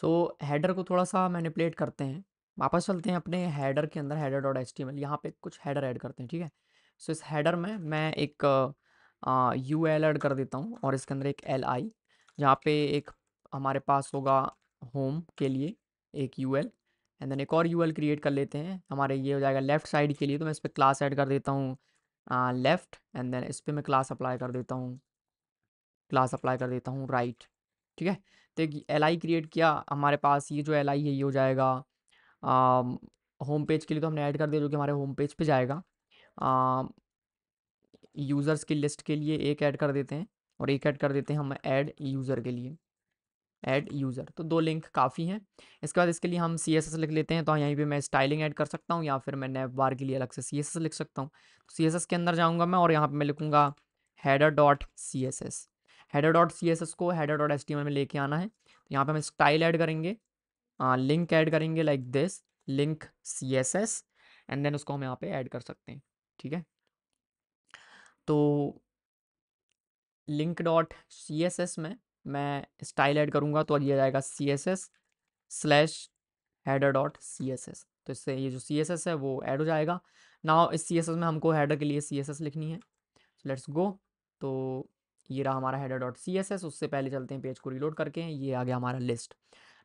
सो header को थोड़ा सा मैनिपुलेट करते हैं वापस चलते हैं अपने हेडर के अंदर header dot H T M L यहाँ पर कुछ हैडर ऐड करते हैं ठीक है सो so, इस हैडर में मैं एक यू एल ऐड कर देता हूँ और इसके अंदर एक एल आई यहाँ पे एक हमारे पास होगा होम के लिए एक यू एल एंड देन एक और यू एल क्रिएट कर लेते हैं हमारे ये हो जाएगा लेफ्ट साइड के लिए तो मैं इस पर क्लास ऐड कर देता हूँ लेफ्ट एंड देन इस पर मैं क्लास अप्लाई कर देता हूँ क्लास अप्लाई कर देता हूँ राइट right. ठीक है तो एक एल आई क्रिएट किया हमारे पास ये जो एल आई है ये हो जाएगा होम पेज के लिए तो हमने ऐड कर दिया जो कि हमारे होम पेज पे जाएगा यूज़र्स की लिस्ट के लिए एक ऐड कर देते हैं और एक ऐड कर देते हैं हम ऐड यूज़र के लिए ऐड यूज़र तो दो लिंक काफ़ी हैं इसके बाद इसके लिए हम सी एस एस लिख लेते हैं तो यहीं पे मैं स्टाइलिंग ऐड कर सकता हूँ या फिर मैं नैब बार के लिए अलग से सी एस एस लिख सकता हूँ सी एस एस के अंदर जाऊँगा मैं और यहाँ पे मैं लिखूँगा header dot C S S header dot C S S को header dot S T M में लेके आना है तो यहाँ पे हम स्टाइल ऐड करेंगे लिंक ऐड करेंगे like this link C S S and then उसको हम यहाँ पे ऐड कर सकते हैं ठीक है तो link dot C S S में मैं स्टाइल ऐड करूँगा तो ये जाएगा C S S slash header dot C S S तो इससे ये जो सी एस एस है वो ऐड हो जाएगा नाउ इस सी एस एस में हमको हेडर के लिए सी एस एस लिखनी है लेट्स गो तो ये रहा हमारा header dot C S S उससे पहले चलते हैं पेज को रिलोड करके ये आ गया हमारा लिस्ट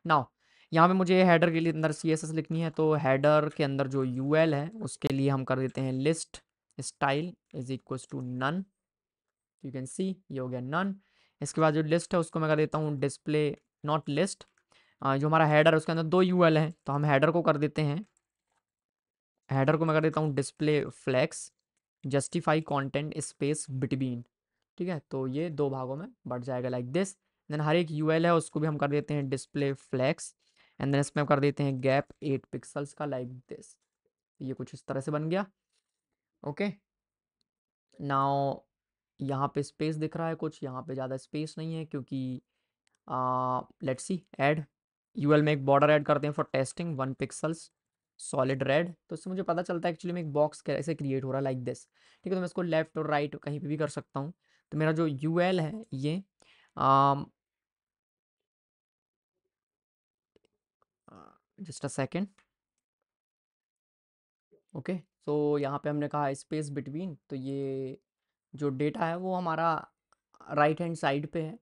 नाउ यहाँ पे मुझे हेडर के लिए अंदर सी एस एस लिखनी है तो हेडर के अंदर जो यू है उसके लिए हम कर देते हैं list style is equal to none you can see ये हो गया नन इसके बाद जो लिस्ट है उसको मैं कर देता हूँ डिस्प्ले नॉट लिस्ट जो हमारा हैडर है उसके अंदर दो यू एल है तो हम हैडर को कर देते हैं हेडर को मैं कर देता हूँ display flex justify content space between ठीक है तो ये दो भागों में बढ़ जाएगा लाइक दिस देन हर एक यू है उसको भी हम कर देते हैं डिस्प्ले फ्लैक्स एंड देन इसमें हम कर देते हैं गैप एट पिक्सल्स का लाइक दिस ये कुछ इस तरह से बन गया ओके नाउ यहाँ पे स्पेस दिख रहा है कुछ यहाँ पे ज़्यादा स्पेस नहीं है क्योंकि लेट्स सी एड यू में एक बॉर्डर ऐड करते हैं for testing one pixels solid red तो इससे मुझे पता चलता है एक्चुअली में एक बॉक्स कैसे क्रिएट हो रहा है लाइक दिस ठीक है तो मैं इसको लेफ्ट और राइट right कहीं पे भी कर सकता हूँ तो मेरा जो यू एल है ये just a second okay so यहाँ पे हमने कहा स्पेस बिटवीन तो ये जो डेटा है वो हमारा राइट हैंड साइड पे है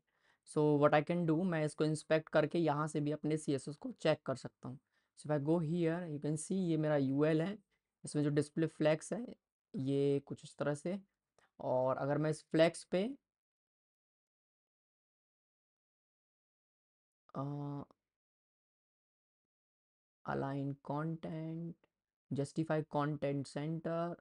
so what I can do मैं इसको इंस्पेक्ट करके यहाँ से भी अपने सी एस एस को चेक कर सकता हूँ so I go here you can see ये मेरा यू एल है इसमें जो डिस्प्ले फ्लैक्स है ये कुछ इस तरह से और अगर मैं इस फ्लैक्स पे align content justify content center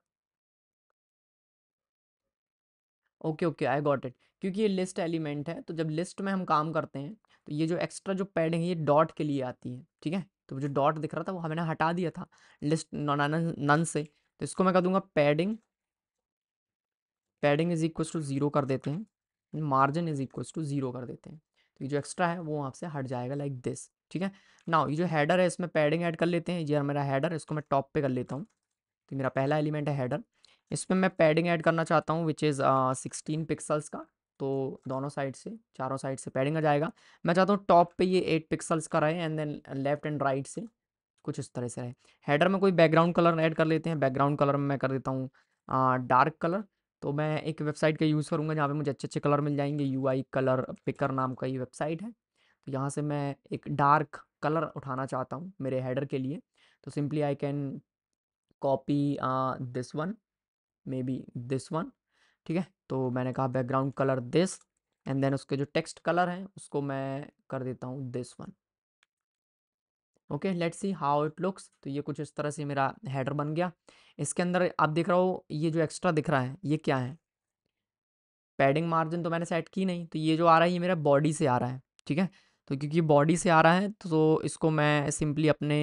okay okay I got it क्योंकि ये लिस्ट एलिमेंट है तो जब लिस्ट में हम काम करते हैं तो ये जो एक्स्ट्रा जो पैड है ये डॉट के लिए आती है ठीक है तो जो डॉट दिख रहा था वो हमने हटा दिया था लिस्ट नन से तो इसको मैं कह दूंगा padding padding is equal to zero कर देते हैं margin is equal to zero कर देते हैं तो ये जो एक्स्ट्रा है वो आपसे हट जाएगा लाइक दिस ठीक है नाउ ये जो हैडर है इसमें पैडिंग ऐड कर लेते हैं ये मेरा हैडर इसको मैं टॉप पे कर लेता हूँ तो मेरा पहला एलिमेंट है हैडर इसमें मैं पैडिंग ऐड करना चाहता हूँ विच इज़ सिक्सटीन पिक्सल्स का तो दोनों साइड से चारों साइड से पैडिंग आ जाएगा मैं चाहता हूँ टॉप पे ये एट पिक्सल्स का रहे and then left and right से कुछ इस तरह से रहे हैडर में कोई बैकग्राउंड कलर ऐड कर लेते हैं बैकग्राउंड कलर में मैं कर देता हूँ डार्क uh, कलर तो मैं एक वेबसाइट का यूज़ करूँगा जहाँ पे मुझे अच्छे अच्छे कलर मिल जाएंगे यू आई कलर पिकर नाम का ये वेबसाइट है तो यहाँ से मैं एक डार्क कलर उठाना चाहता हूँ मेरे हेडर के लिए तो simply I can copy this one maybe this one ठीक है तो मैंने कहा background colour this and then उसके जो टेक्स्ट कलर हैं उसको मैं कर देता हूँ this one okay let's see how it looks तो ये कुछ इस तरह से मेरा हेडर बन गया इसके अंदर आप देख रहे हो ये जो एक्स्ट्रा दिख रहा है ये क्या है पैडिंग मार्जिन तो मैंने सेट की नहीं तो ये जो आ रहा है ये मेरा बॉडी से आ रहा है ठीक है तो क्योंकि बॉडी से आ रहा है तो इसको मैं सिंपली अपने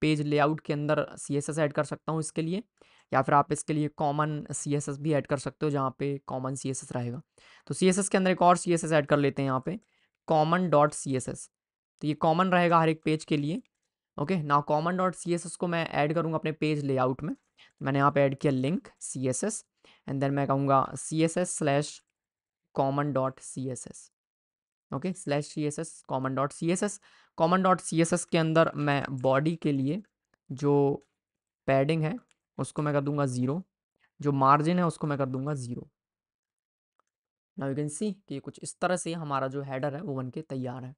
पेज लेआउट के अंदर सी एस एस कर सकता हूँ इसके लिए या फिर आप इसके लिए कॉमन सी एस एस भी ऐड कर सकते हो जहाँ पे कॉमन सी एस एस रहेगा तो सी एस एस के अंदर एक और सी एस एस ऐड कर लेते हैं यहाँ पे common dot C S S तो ये कॉमन रहेगा हर एक पेज के लिए okay now common dot C S S को मैं ऐड करूँगा अपने पेज लेआउट में मैंने यहाँ पे ऐड किया link C S S and then मैं कहूँगा C S S slash common dot C S S okay slash C S S common dot C S S common dot C S S के अंदर मैं body के लिए जो padding है उसको मैं कर दूंगा ज़ीरो जो मार्जिन है उसको मैं कर दूंगा zero now you can see कि कुछ इस तरह से हमारा जो हैडर है वो बन के तैयार है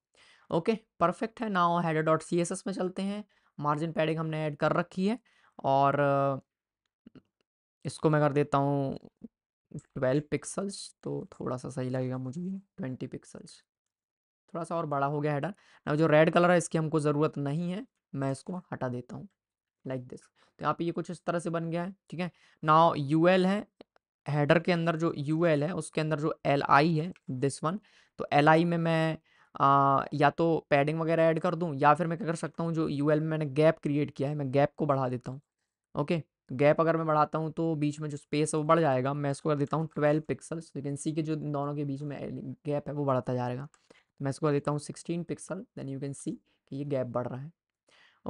ओके परफेक्ट है now header dot C S S में चलते हैं मार्जिन पैडिंग हमने ऐड कर रखी है और इसको मैं कर देता हूँ ट्वेल्व पिक्सल्स तो थोड़ा सा सही लगेगा मुझे ट्वेंटी पिक्सल्स थोड़ा सा और बड़ा हो गया हैडर ना जो रेड कलर है इसकी हमको ज़रूरत नहीं है मैं इसको हटा देता हूँ लाइक दिस तो यहाँ पे ये कुछ इस तरह से बन गया है ठीक है नाउ यू एल है हेडर के अंदर जो यू एल है उसके अंदर जो एल आई है दिस वन तो एल आई में मैं आ, या तो पैडिंग वगैरह ऐड कर दूं या फिर मैं क्या कर सकता हूँ जो यू एल में मैंने गैप क्रिएट किया है मैं गैप को बढ़ा देता हूँ ओके गैप अगर मैं बढ़ाता हूँ तो बीच में जो स्पेस है वो बढ़ जाएगा मैं इसको कर देता हूँ ट्वेल्व पिक्सल्स लेकिन सी के जो दोनों के बीच में गैप है वो बढ़ता जाएगा तो मैं इसको कर देता हूँ sixteen pixel then you can see कि ये गैप बढ़ रहा है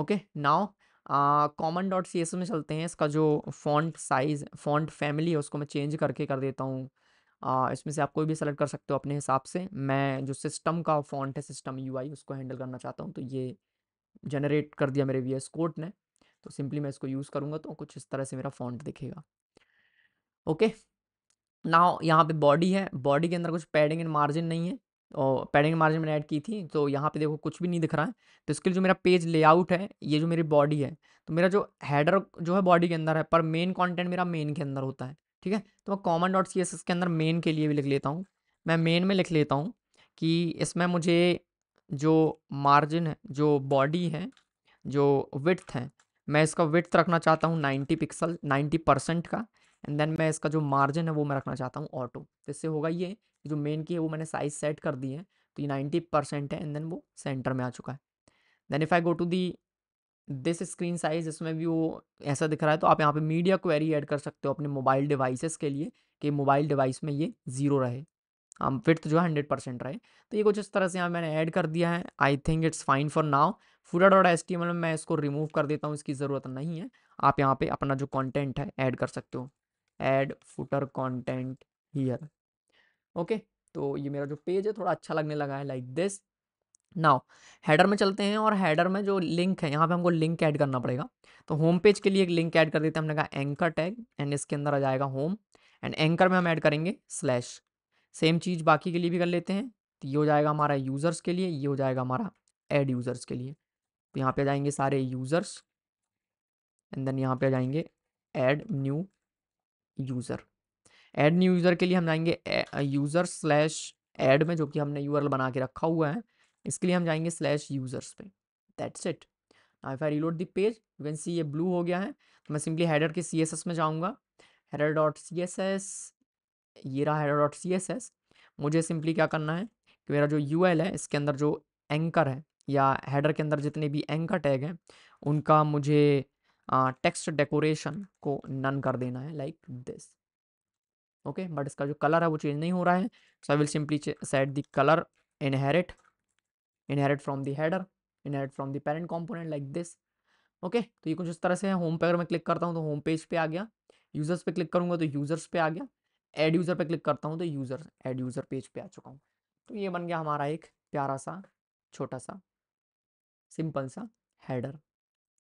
okay now common dot C S में चलते हैं इसका जो फॉन्ट साइज़ फॉन्ट फैमिली है उसको मैं चेंज करके कर देता हूँ इसमें से आप कोई भी सेलेक्ट कर सकते हो अपने हिसाब से मैं जो सिस्टम का फॉन्ट है सिस्टम यू उसको हैंडल करना चाहता हूँ तो ये जनरेट कर दिया मेरे वी कोड ने तो सिंपली मैं इसको यूज़ करूँगा तो कुछ इस तरह से मेरा फॉन्ट दिखेगा ओके ना यहाँ पर बॉडी है बॉडी के अंदर कुछ पैडिंग एंड मार्जिन नहीं है और पैडिंग मार्जिन मैंने ऐड की थी तो यहाँ पे देखो कुछ भी नहीं दिख रहा है तो इसके लिए जो मेरा पेज लेआउट है ये जो मेरी बॉडी है तो मेरा जो हैडर जो है बॉडी के अंदर है पर मेन कंटेंट मेरा मेन के अंदर होता है ठीक है तो मैं कॉमन डॉट सी के अंदर मेन के लिए भी लिख लेता हूँ मैं मेन में लिख लेता हूँ कि इसमें मुझे जो मार्जिन है जो बॉडी है जो विथ है मैं इसका विथ रखना चाहता हूँ 90 पिक्सल 90 परसेंट का एंड देन मैं इसका जो मार्जिन है वो मैं रखना चाहता हूँ ऑटो तो इससे होगा ये जो मेन की है वो मैंने साइज सेट कर दी है तो ये नाइन्टी परसेंट है एंड देन वो सेंटर में आ चुका है then if I go to the this screen size इसमें भी वो ऐसा दिख रहा है तो आप यहाँ पे मीडिया क्वेरी ऐड कर सकते हो अपने मोबाइल डिवाइसेस के लिए कि मोबाइल डिवाइस में ये ज़ीरो रहे हम हाँ, फिट जो है हंड्रेड परसेंट रहे तो ये कुछ इस तरह से यहाँ मैंने ऐड कर दिया है I think it's fine for now footer dot S में मैं इसको रिमूव कर देता हूँ इसकी ज़रूरत नहीं है आप यहाँ पे अपना जो कंटेंट है ऐड कर सकते हो add footer content here okay तो ये मेरा जो पेज है थोड़ा अच्छा लगने लगा है लाइक दिस नाउ हेडर में चलते हैं और हेडर में जो लिंक है यहाँ पे हमको लिंक ऐड करना पड़ेगा तो होम पेज के लिए एक लिंक ऐड कर देते हैं हमने कहा एंकर टैग एंड इसके अंदर आ जाएगा होम एंड एंकर में हम ऐड करेंगे स्लैश सेम चीज़ बाकी के लिए भी कर लेते हैं तो ये हो जाएगा हमारा यूज़र्स के लिए ये हो जाएगा हमारा एड यूज़र्स के लिए तो यहाँ पे आ जाएंगे सारे यूज़र्स एंड देन यहाँ पे आ जाएंगे add new user add new user के लिए हम जाएंगे यूज़र स्लैश ऐड में जो कि हमने यू बना के रखा हुआ है इसके लिए हम जाएंगे स्लैश यूज़र्स पे that's it I I reload the page you can see ये ब्लू हो गया है तो मैं सिंपली हेडर के सी में जाऊँगा header dot C S S ये रहा header dot C S S मुझे सिंपली क्या करना है कि मेरा जो यू है इसके अंदर जो एंकर है या हेडर के अंदर जितने भी एंकर टैग हैं उनका मुझे टेक्स्ट डेकोरेशन को नन कर देना है लाइक दिस ओके बट इसका जो कलर है वो चेंज नहीं हो रहा है so I will simply set the colour inherit inherit from the header inherit from the parent component like this okay तो ये कुछ इस तरह से है होम पे अगर मैं क्लिक करता हूँ तो होम पेज पे आ गया यूजर्स पे क्लिक करूंगा तो यूजर्स पे आ गया एड यूजर पे क्लिक करता हूँ तो यूजर एड यूजर पेज पे आ चुका हूँ तो ये बन गया हमारा एक प्यारा सा छोटा सा सिंपल सा हेडर